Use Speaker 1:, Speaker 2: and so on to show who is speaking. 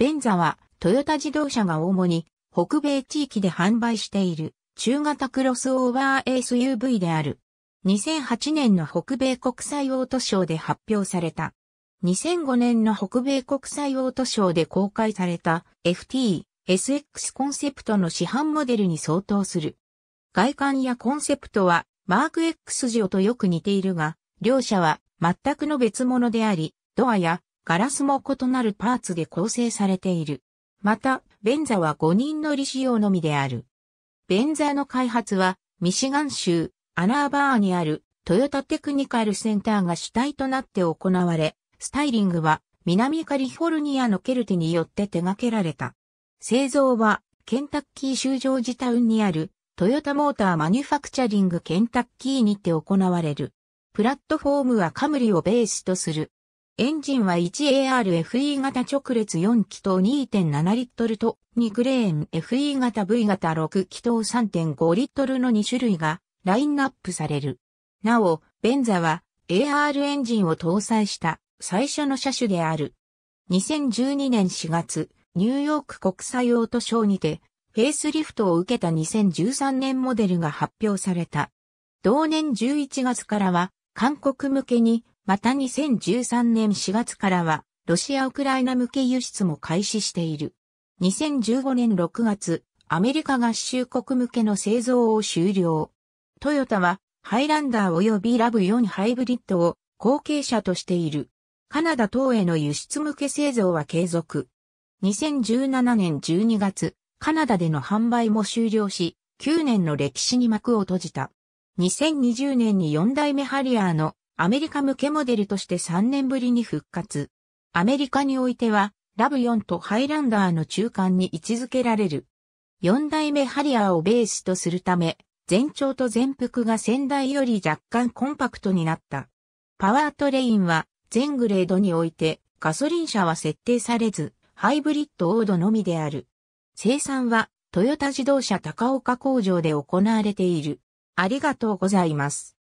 Speaker 1: ベンザは、トヨタ自動車が主に、北米地域で販売している、中型クロスオーバー SUV である。2008年の北米国際オートショーで発表された。2005年の北米国際オートショーで公開された FT、SX コンセプトの市販モデルに相当する。外観やコンセプトはマーク X 上とよく似ているが、両者は全くの別物であり、ドアやガラスも異なるパーツで構成されている。また、ベンザは5人乗り仕様のみである。ベンザの開発は、ミシガン州、アナーバーにある、トヨタテクニカルセンターが主体となって行われ、スタイリングは、南カリフォルニアのケルテによって手掛けられた。製造は、ケンタッキー州ジョージタウンにある、トヨタモーターマニュファクチャリングケンタッキーにて行われる。プラットフォームはカムリをベースとするエンジンは 1ARFE 型直列4気筒2.7リットルと2クレーン FE 型 V 型6気筒3.5リットルの2種類がラインナップされる。なお、ベンザは AR エンジンを搭載した最初の車種である。2012年4月、ニューヨーク国際オートショーにて、フェイスリフトを受けた2013年モデルが発表された。同年11月からは、韓国向けにまた2013年4月からは、ロシア・ウクライナ向け輸出も開始している。2015年6月、アメリカ合衆国向けの製造を終了。トヨタは、ハイランダー及びラブ4ハイブリッドを後継者としている。カナダ等への輸出向け製造は継続。2017年12月、カナダでの販売も終了し、9年の歴史に幕を閉じた。2020年に4代目ハリアーのアメリカ向けモデルとして3年ぶりに復活。アメリカにおいては、ラブ4とハイランダーの中間に位置づけられる。4代目ハリアーをベースとするため、全長と全幅が先代より若干コンパクトになった。パワートレインは、全グレードにおいて、ガソリン車は設定されず、ハイブリッドオードのみである。生産は、トヨタ自動車高岡工場で行われている。ありがとうございます。